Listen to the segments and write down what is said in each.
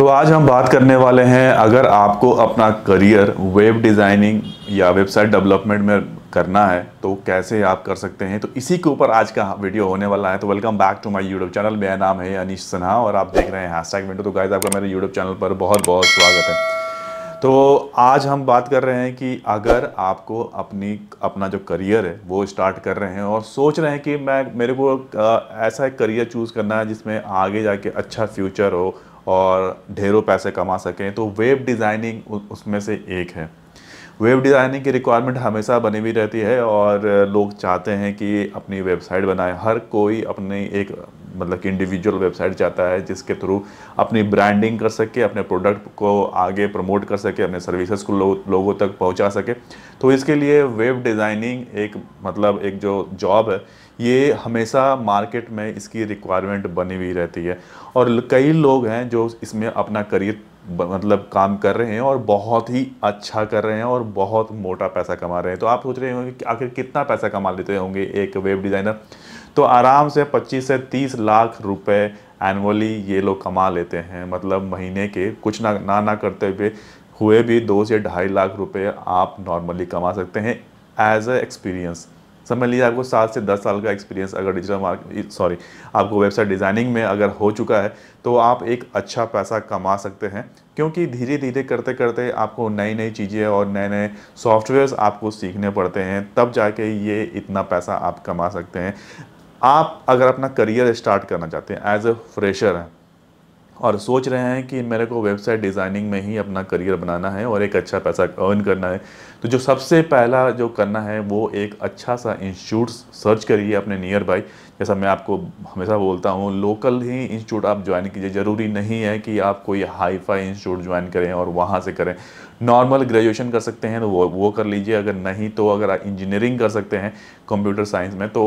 तो आज हम बात करने वाले हैं अगर आपको अपना करियर वेब डिज़ाइनिंग या वेबसाइट डेवलपमेंट में करना है तो कैसे आप कर सकते हैं तो इसी के ऊपर आज का वीडियो होने वाला है तो welcome back to my YouTube channel मेरा नाम है अनिश सिन्हा और आप देख रहे हैं हाथ विंडो तो गाइज आपका मेरे यूट्यूब चैनल पर बहुत बहुत स्वागत है तो आज हम बात कर रहे हैं कि अगर आपको अपनी अपना जो करियर है वो स्टार्ट कर रहे हैं और सोच रहे हैं कि मैं मेरे को ऐसा एक करियर चूज़ करना है जिसमें आगे जाके अच्छा फ्यूचर हो और ढेरों पैसे कमा सकें तो वेब डिज़ाइनिंग उसमें से एक है वेब डिज़ाइनिंग की रिक्वायरमेंट हमेशा बनी हुई रहती है और लोग चाहते हैं कि अपनी वेबसाइट बनाए हर कोई अपनी एक मतलब कि इंडिविजुअल वेबसाइट जाता है जिसके थ्रू अपनी ब्रांडिंग कर सके अपने प्रोडक्ट को आगे प्रमोट कर सके अपने सर्विसेज को लो, लोगों तक पहुंचा सके तो इसके लिए वेब डिज़ाइनिंग एक मतलब एक जो जॉब है ये हमेशा मार्केट में इसकी रिक्वायरमेंट बनी हुई रहती है और कई लोग हैं जो इसमें अपना करियर मतलब काम कर रहे हैं और बहुत ही अच्छा कर रहे हैं और बहुत मोटा पैसा कमा रहे हैं तो आप सोच रहे होंगे कि आखिर कितना पैसा कमा लेते होंगे एक वेब डिज़ाइनर तो आराम से 25 से 30 लाख रुपए एनुअली ये लोग कमा लेते हैं मतलब महीने के कुछ ना ना ना करते हुए हुए भी दो से ढाई लाख रुपए आप नॉर्मली कमा सकते हैं एज अ एक्सपीरियंस समझ लीजिए आपको सात से दस साल का एक्सपीरियंस अगर डिजिटल मार्केट सॉरी आपको वेबसाइट डिज़ाइनिंग में अगर हो चुका है तो आप एक अच्छा पैसा कमा सकते हैं क्योंकि धीरे धीरे करते करते आपको नई नई चीज़ें और नए नए सॉफ्टवेयर्स आपको सीखने पड़ते हैं तब जाके ये इतना पैसा आप कमा सकते हैं आप अगर अपना करियर स्टार्ट करना चाहते हैं एज अ फ्रेशर हैं और सोच रहे हैं कि मेरे को वेबसाइट डिज़ाइनिंग में ही अपना करियर बनाना है और एक अच्छा पैसा अर्न करना है तो जो सबसे पहला जो करना है वो एक अच्छा सा इंस्टीट्यूट सर्च करिए अपने नियर बाई जैसा मैं आपको हमेशा बोलता हूँ लोकल ही इंस्टीट्यूट आप ज्वाइन कीजिए ज़रूरी नहीं है कि आप कोई हाई फाई इंस्टीट्यूट ज्वाइन करें और वहाँ से करें नॉर्मल ग्रेजुएशन कर सकते हैं तो वो वो कर लीजिए अगर नहीं तो अगर इंजीनियरिंग कर सकते हैं कंप्यूटर साइंस में तो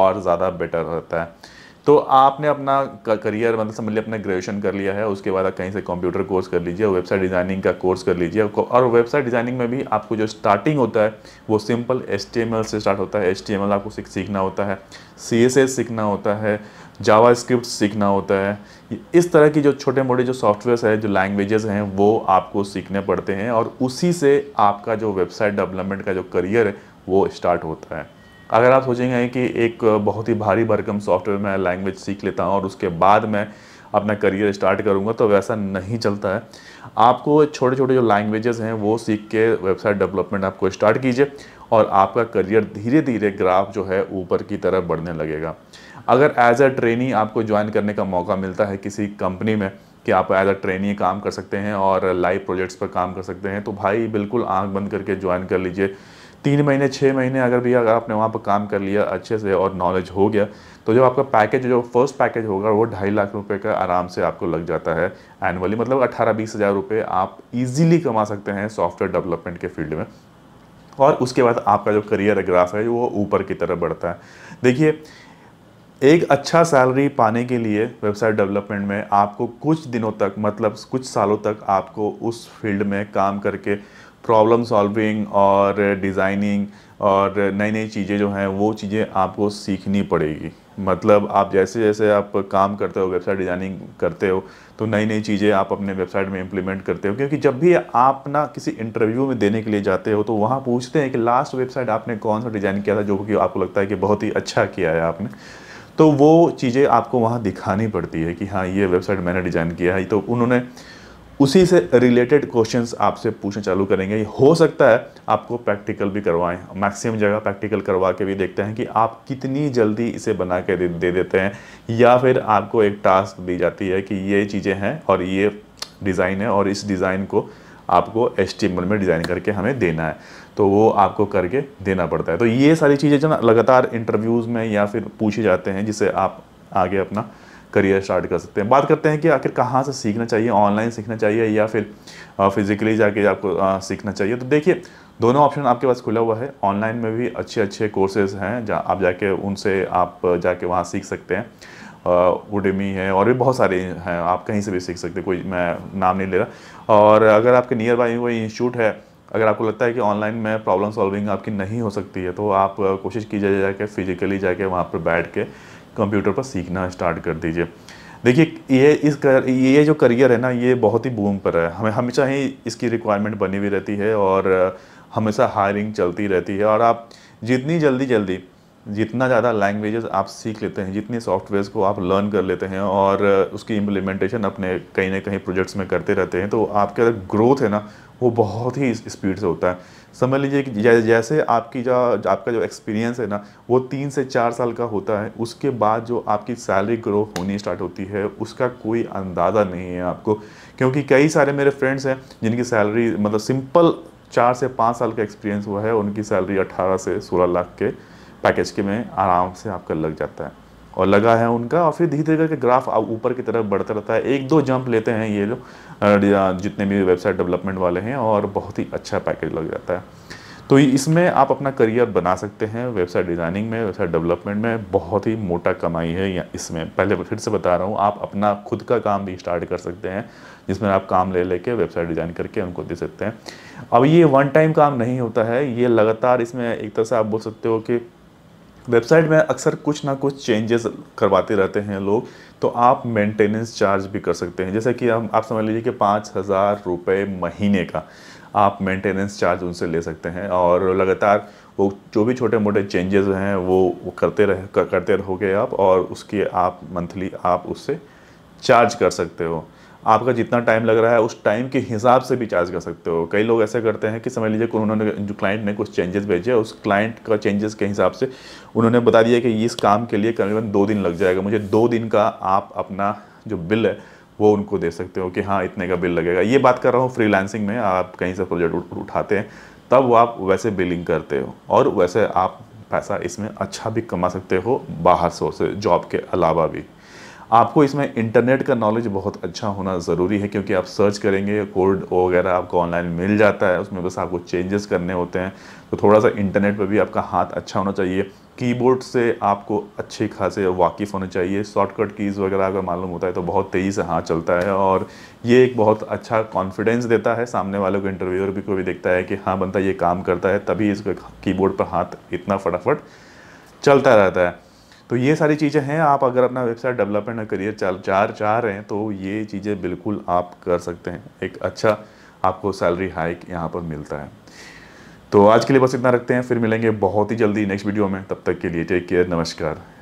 और ज़्यादा बेटर रहता है तो आपने अपना करियर मतलब समझ लिया अपना ग्रेजुएशन कर लिया है उसके बाद आप कहीं से कंप्यूटर कोर्स कर लीजिए वेबसाइट डिज़ाइनिंग का कोर्स कर लीजिए और वेबसाइट डिज़ाइनिंग में भी आपको जो स्टार्टिंग होता है वो सिंपल एच से स्टार्ट होता है एच आपको सीखना होता है सी सीखना होता है जावा सीखना होता है इस तरह की जो छोटे मोटे जो सॉफ्टवेयर्स है जो लैंग्वेजेस हैं वो आपको सीखने पड़ते हैं और उसी से आपका जो वेबसाइट डेवलपमेंट का जो करियर है वो स्टार्ट होता है अगर आप सोचेंगे कि एक बहुत ही भारी भरकम सॉफ्टवेयर में लैंग्वेज सीख लेता हूँ और उसके बाद मैं अपना करियर स्टार्ट करूँगा तो वैसा नहीं चलता है आपको छोटे छोटे जो लैंग्वेजेस हैं वो सीख के वेबसाइट डेवलपमेंट आपको स्टार्ट कीजिए और आपका करियर धीरे धीरे ग्राफ जो है ऊपर की तरफ बढ़ने लगेगा अगर एज अ ट्रेनी आपको ज्वाइन करने का मौका मिलता है किसी कंपनी में कि आप एज अ ट्रेनी काम कर सकते हैं और लाइव प्रोजेक्ट्स पर काम कर सकते हैं तो भाई बिल्कुल आँख बंद करके ज्वाइन कर लीजिए तीन महीने छः महीने अगर भी अगर आपने वहाँ पर काम कर लिया अच्छे से और नॉलेज हो गया तो जब आपका पैकेज जो फर्स्ट पैकेज होगा वो ढाई लाख रुपए का आराम से आपको लग जाता है एनुअली मतलब अट्ठारह बीस हज़ार रुपये आप इजीली कमा सकते हैं सॉफ्टवेयर डेवलपमेंट के फील्ड में और उसके बाद आपका जो करियर ग्राफ है वो ऊपर की तरफ बढ़ता है देखिए एक अच्छा सैलरी पाने के लिए वेबसाइट डेवलपमेंट में आपको कुछ दिनों तक मतलब कुछ सालों तक आपको उस फील्ड में काम करके प्रॉब्लम सॉल्विंग और डिज़ाइनिंग और नई नई चीज़ें जो हैं वो चीज़ें आपको सीखनी पड़ेगी मतलब आप जैसे जैसे आप काम करते हो वेबसाइट डिज़ाइनिंग करते हो तो नई नई चीज़ें आप अपने वेबसाइट में इंप्लीमेंट करते हो क्योंकि जब भी आप ना किसी इंटरव्यू में देने के लिए जाते हो तो वहाँ पूछते हैं कि लास्ट वेबसाइट आपने कौन सा डिज़ाइन किया था जो कि आपको लगता है कि बहुत ही अच्छा किया है आपने तो वो चीज़ें आपको वहाँ दिखानी पड़ती है कि हाँ ये वेबसाइट मैंने डिज़ाइन किया है तो उन्होंने उसी से रिलेटेड क्वेश्चंस आपसे पूछना चालू करेंगे हो सकता है आपको प्रैक्टिकल भी करवाएं मैक्सिमम जगह प्रैक्टिकल करवा के भी देखते हैं कि आप कितनी जल्दी इसे बना के दे, दे देते हैं या फिर आपको एक टास्क दी जाती है कि ये चीज़ें हैं और ये डिज़ाइन है और इस डिज़ाइन को आपको एस में डिज़ाइन करके हमें देना है तो वो आपको करके देना पड़ता है तो ये सारी चीज़ें जो ना लगातार इंटरव्यूज़ में या फिर पूछे जाते हैं जिससे आप आगे अपना करियर स्टार्ट कर सकते हैं बात करते हैं कि आखिर कहाँ से सीखना चाहिए ऑनलाइन सीखना चाहिए या फिर फिज़िकली जाके आपको सीखना चाहिए तो देखिए दोनों ऑप्शन आपके पास खुला हुआ है ऑनलाइन में भी अच्छे अच्छे कोर्सेज हैं जहाँ आप जाके उनसे आप जाके वहाँ सीख सकते हैं उडेमी है और भी बहुत सारे हैं आप कहीं से भी सीख सकते हैं कोई मैं नाम नहीं ले रहा और अगर आपके नियर बाई कोई इंस्टीट्यूट है अगर आपको लगता है कि ऑनलाइन में प्रॉब्लम सॉल्विंग आपकी नहीं हो सकती है तो आप कोशिश कीजिए जाके फिजिकली जाके वहाँ पर बैठ के कंप्यूटर पर सीखना स्टार्ट कर दीजिए देखिए ये इस कर, ये जो करियर है ना ये बहुत ही बूम पर है हमें हमेशा ही इसकी रिक्वायरमेंट बनी हुई रहती है और हमेशा हायरिंग चलती रहती है और आप जितनी जल्दी जल्दी जितना ज़्यादा लैंग्वेजेस आप सीख लेते हैं जितनी सॉफ्टवेयर्स को आप लर्न कर लेते हैं और उसकी इम्प्लीमेंटेशन अपने कहीं ना कहीं प्रोजेक्ट्स में करते रहते हैं तो आपके अगर ग्रोथ है ना वो बहुत ही स्पीड से होता है समझ लीजिए कि जैसे आपकी जो आपका जो एक्सपीरियंस है ना वो तीन से चार साल का होता है उसके बाद जो आपकी सैलरी ग्रो होनी स्टार्ट होती है उसका कोई अंदाज़ा नहीं है आपको क्योंकि कई सारे मेरे फ्रेंड्स हैं जिनकी सैलरी मतलब सिंपल चार से पाँच साल का एक्सपीरियंस हुआ है उनकी सैलरी अट्ठारह से सोलह लाख के पैकेज के में आराम से आपका लग जाता है और लगा है उनका और फिर धीरे धीरे करके ग्राफ ऊपर की तरफ बढ़ता रहता है एक दो जंप लेते हैं ये लोग जितने भी वेबसाइट डेवलपमेंट वाले हैं और बहुत ही अच्छा पैकेज लग जाता है तो इसमें आप अपना करियर बना सकते हैं वेबसाइट डिज़ाइनिंग में वेबसाइट डेवलपमेंट में बहुत ही मोटा कमाई है या इसमें पहले फिर से बता रहा हूँ आप अपना खुद का काम भी स्टार्ट कर सकते हैं जिसमें आप काम ले लेके वेबसाइट डिज़ाइन करके उनको दे सकते हैं अब ये वन टाइम काम नहीं होता है ये लगातार इसमें एक तरह से आप बोल सकते हो कि वेबसाइट में अक्सर कुछ ना कुछ चेंजेस करवाते रहते हैं लोग तो आप मेंटेनेंस चार्ज भी कर सकते हैं जैसे कि आप, आप समझ लीजिए कि पाँच हज़ार रुपये महीने का आप मेंटेनेंस चार्ज उनसे ले सकते हैं और लगातार वो जो भी छोटे मोटे चेंजेस हैं वो, वो करते रह कर, करते रहोगे आप और उसकी आप मंथली आप उससे चार्ज कर सकते हो आपका जितना टाइम लग रहा है उस टाइम के हिसाब से भी चार्ज कर सकते हो कई लोग ऐसा करते हैं कि समझ लीजिए कि उन्होंने जो क्लाइंट ने कुछ चेंजेस भेजे उस क्लाइंट का चेंजेस के हिसाब से उन्होंने बता दिया कि इस काम के लिए करीबन दो दिन लग जाएगा मुझे दो दिन का आप अपना जो बिल है वो उनको दे सकते हो कि हाँ इतने का बिल लगेगा ये बात कर रहा हूँ फ्रीलांसिंग में आप कहीं से प्रोजेक्ट उठाते हैं तब वो आप वैसे बिलिंग करते हो और वैसे आप पैसा इसमें अच्छा भी कमा सकते हो बाहर सोर्स जॉब के अलावा भी आपको इसमें इंटरनेट का नॉलेज बहुत अच्छा होना ज़रूरी है क्योंकि आप सर्च करेंगे कोड वगैरह आपको ऑनलाइन मिल जाता है उसमें बस आपको चेंजेस करने होते हैं तो थोड़ा सा इंटरनेट पर भी आपका हाथ अच्छा होना चाहिए कीबोर्ड से आपको अच्छे खासे वाकिफ़ होने चाहिए शॉर्टकट कीज़ वगैरह अगर मालूम होता है तो बहुत तेज़ी से हाथ चलता है और ये एक बहुत अच्छा कॉन्फिडेंस देता है सामने वालों को इंटरव्यूअर भी को भी देखता है कि हाँ बनता ये काम करता है तभी इसका कीबोर्ड पर हाथ इतना फटाफट चलता रहता है तो ये सारी चीज़ें हैं आप अगर अपना वेबसाइट डेवलपमेंट और करियर चार चार चाह रहे हैं तो ये चीज़ें बिल्कुल आप कर सकते हैं एक अच्छा आपको सैलरी हाइक यहाँ पर मिलता है तो आज के लिए बस इतना रखते हैं फिर मिलेंगे बहुत ही जल्दी नेक्स्ट वीडियो में तब तक के लिए टेक केयर नमस्कार